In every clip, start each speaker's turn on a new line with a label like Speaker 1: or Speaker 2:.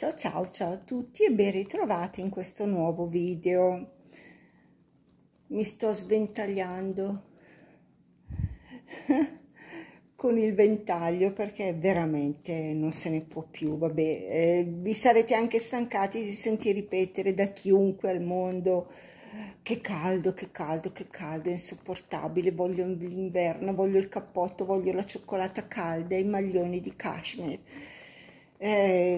Speaker 1: Ciao ciao ciao a tutti e ben ritrovati in questo nuovo video. Mi sto sventagliando con il ventaglio perché veramente non se ne può più. Vabbè, eh, vi sarete anche stancati di sentire ripetere da chiunque al mondo che caldo, che caldo, che caldo, è insopportabile, voglio l'inverno, voglio il cappotto, voglio la cioccolata calda, e i maglioni di cashmere eh,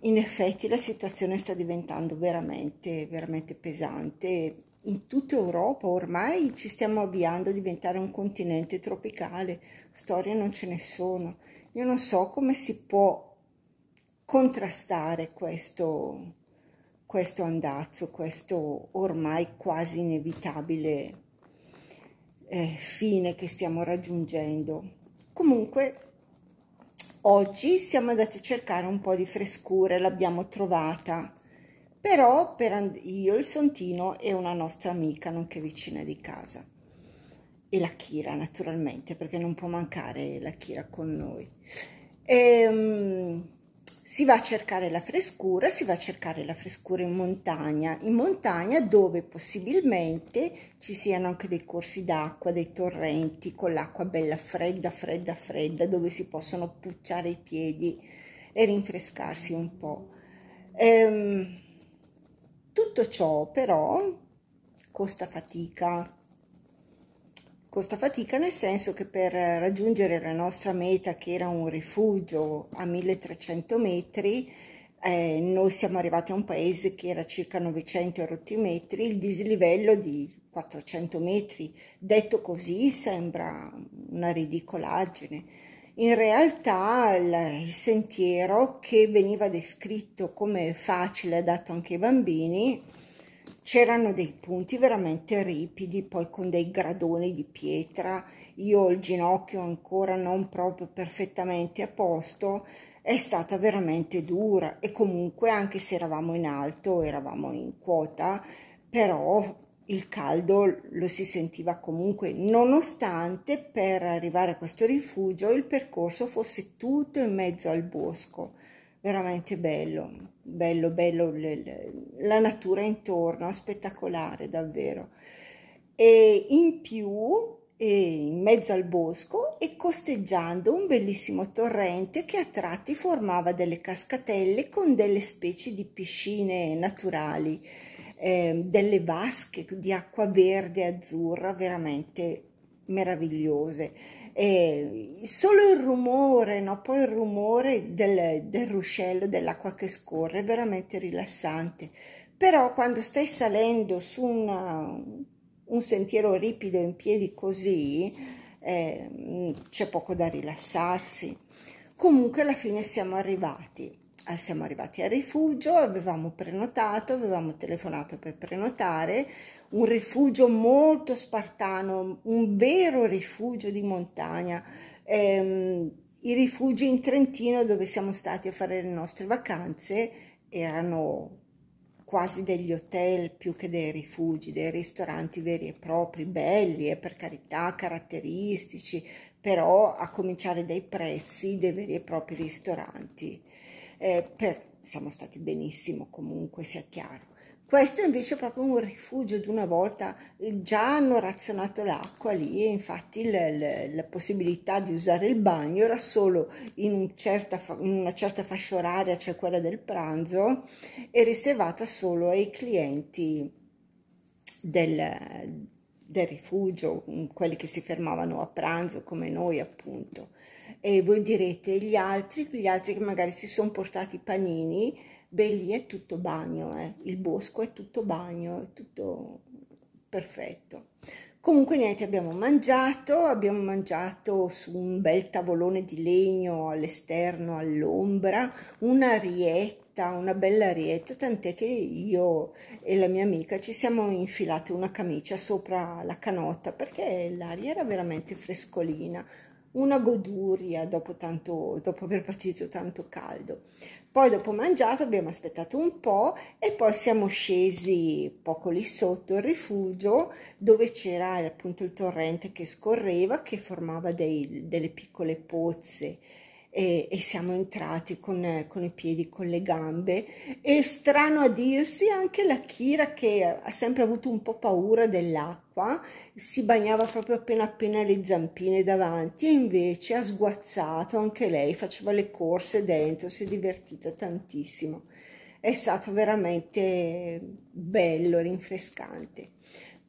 Speaker 1: in effetti la situazione sta diventando veramente, veramente pesante. In tutta Europa ormai ci stiamo avviando a diventare un continente tropicale, storie non ce ne sono. Io non so come si può contrastare questo, questo andazzo, questo ormai quasi inevitabile eh, fine che stiamo raggiungendo. Comunque Oggi siamo andati a cercare un po' di frescura l'abbiamo trovata, però per io, il Sontino e una nostra amica, nonché vicina di casa. E la Kira, naturalmente, perché non può mancare la Kira con noi. E, ehm, si va a cercare la frescura, si va a cercare la frescura in montagna, in montagna dove possibilmente ci siano anche dei corsi d'acqua, dei torrenti con l'acqua bella fredda, fredda, fredda, dove si possono pucciare i piedi e rinfrescarsi un po'. Ehm, tutto ciò però costa fatica, costa fatica nel senso che per raggiungere la nostra meta che era un rifugio a 1300 metri eh, noi siamo arrivati a un paese che era circa 900 rotti metri il dislivello di 400 metri detto così sembra una ridicolaggine in realtà il sentiero che veniva descritto come facile adatto anche ai bambini c'erano dei punti veramente ripidi, poi con dei gradoni di pietra, io ho il ginocchio ancora non proprio perfettamente a posto, è stata veramente dura e comunque anche se eravamo in alto, eravamo in quota, però il caldo lo si sentiva comunque, nonostante per arrivare a questo rifugio il percorso fosse tutto in mezzo al bosco veramente bello, bello, bello, le, le, la natura intorno, spettacolare davvero. E in più, in mezzo al bosco e costeggiando un bellissimo torrente che a tratti formava delle cascatelle con delle specie di piscine naturali, eh, delle vasche di acqua verde e azzurra veramente meravigliose eh, solo il rumore, no? poi il rumore del, del ruscello, dell'acqua che scorre, è veramente rilassante. Però quando stai salendo su una, un sentiero ripido in piedi così, eh, c'è poco da rilassarsi. Comunque alla fine siamo arrivati. Eh, siamo arrivati al rifugio, avevamo prenotato, avevamo telefonato per prenotare, un rifugio molto spartano, un vero rifugio di montagna, ehm, i rifugi in Trentino dove siamo stati a fare le nostre vacanze erano quasi degli hotel più che dei rifugi, dei ristoranti veri e propri, belli e eh, per carità caratteristici, però a cominciare dai prezzi dei veri e propri ristoranti eh, per, siamo stati benissimo comunque, sia chiaro. Questo invece è proprio un rifugio di una volta, eh, già hanno razionato l'acqua lì e infatti il, il, la possibilità di usare il bagno era solo in, un certa, in, una certa fascia oraria, cioè quella del pranzo, e riservata solo ai clienti del, del rifugio, mm, quelli che si fermavano a pranzo come noi appunto. E voi direte gli altri, gli altri che magari si sono portati i panini, beh lì è tutto bagno, eh. il bosco è tutto bagno, è tutto perfetto. Comunque niente, abbiamo mangiato, abbiamo mangiato su un bel tavolone di legno all'esterno, all'ombra, una rietta, una bella rietta, tant'è che io e la mia amica ci siamo infilate una camicia sopra la canotta perché l'aria era veramente frescolina, una goduria dopo, tanto, dopo aver patito tanto caldo. Poi dopo mangiato abbiamo aspettato un po' e poi siamo scesi poco lì sotto il rifugio dove c'era appunto il torrente che scorreva che formava dei, delle piccole pozze e, e siamo entrati con, con, i piedi, con le gambe e strano a dirsi anche la Kira che ha sempre avuto un po' paura dell'acqua, si bagnava proprio appena appena le zampine davanti e invece ha sguazzato anche lei, faceva le corse dentro, si è divertita tantissimo. È stato veramente bello, rinfrescante.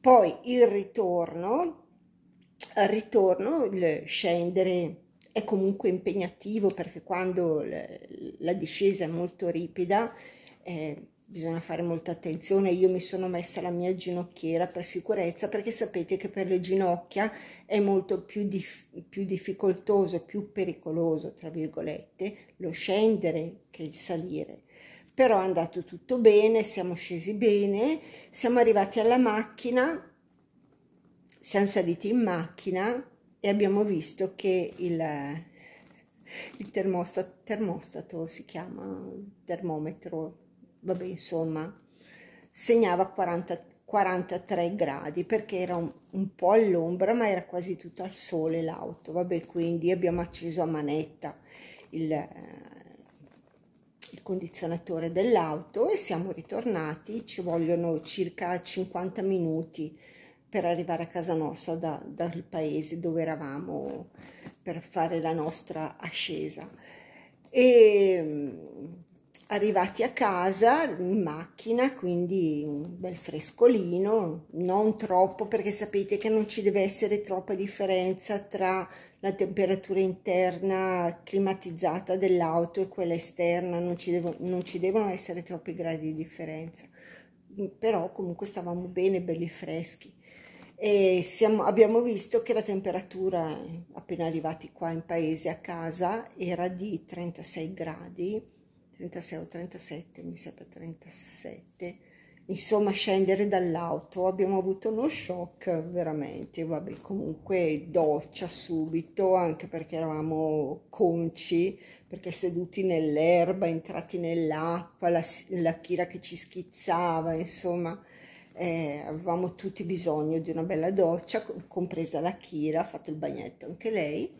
Speaker 1: Poi il ritorno, al ritorno il scendere è comunque impegnativo perché quando la discesa è molto ripida eh, bisogna fare molta attenzione. Io mi sono messa la mia ginocchiera per sicurezza perché sapete che per le ginocchia è molto più, dif più difficoltoso, più pericoloso, tra virgolette, lo scendere che il salire. Però è andato tutto bene, siamo scesi bene, siamo arrivati alla macchina, siamo saliti in macchina e abbiamo visto che il, il termostato, termostato, si chiama termometro, vabbè insomma, segnava 40, 43 gradi perché era un, un po' all'ombra ma era quasi tutto al sole l'auto, vabbè quindi abbiamo acceso a manetta il, il condizionatore dell'auto e siamo ritornati, ci vogliono circa 50 minuti per arrivare a casa nostra da, dal paese dove eravamo per fare la nostra ascesa. E mm, arrivati a casa in macchina, quindi un bel frescolino, non troppo perché sapete che non ci deve essere troppa differenza tra la temperatura interna climatizzata dell'auto e quella esterna, non ci, devo, non ci devono essere troppi gradi di differenza. Però comunque stavamo bene, belli freschi e siamo, abbiamo visto che la temperatura appena arrivati qua in paese a casa era di 36 gradi 36 o 37 mi sembra 37 insomma scendere dall'auto abbiamo avuto uno shock veramente vabbè comunque doccia subito anche perché eravamo conci perché seduti nell'erba entrati nell'acqua la, la chira che ci schizzava insomma eh, avevamo tutti bisogno di una bella doccia, compresa la Kira, ha fatto il bagnetto anche lei.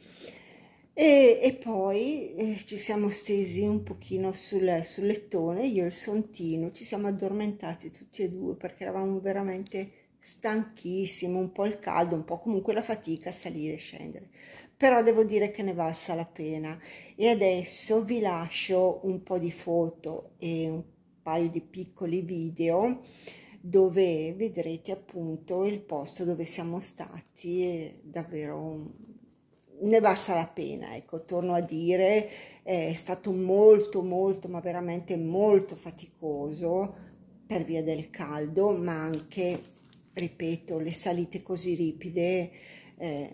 Speaker 1: E, e poi eh, ci siamo stesi un pochino sul, sul, lettone, io e il sontino, ci siamo addormentati tutti e due perché eravamo veramente stanchissimi, un po' il caldo, un po' comunque la fatica a salire e scendere. Però devo dire che ne valsa la pena. E adesso vi lascio un po' di foto e un paio di piccoli video dove vedrete appunto il posto dove siamo stati e davvero ne basta la pena, ecco, torno a dire, è stato molto molto ma veramente molto faticoso per via del caldo, ma anche, ripeto, le salite così ripide eh,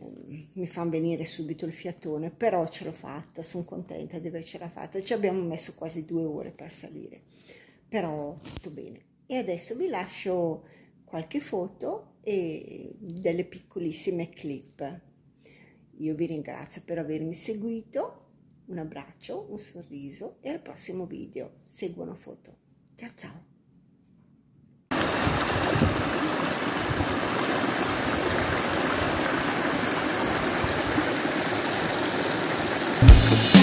Speaker 1: mi fanno venire subito il fiatone, però ce l'ho fatta, sono contenta di avercela fatta, ci abbiamo messo quasi due ore per salire, però tutto bene e adesso vi lascio qualche foto e delle piccolissime clip. Io vi ringrazio per avermi seguito, un abbraccio, un sorriso e al prossimo video. Seguono foto. Ciao ciao! Thank you.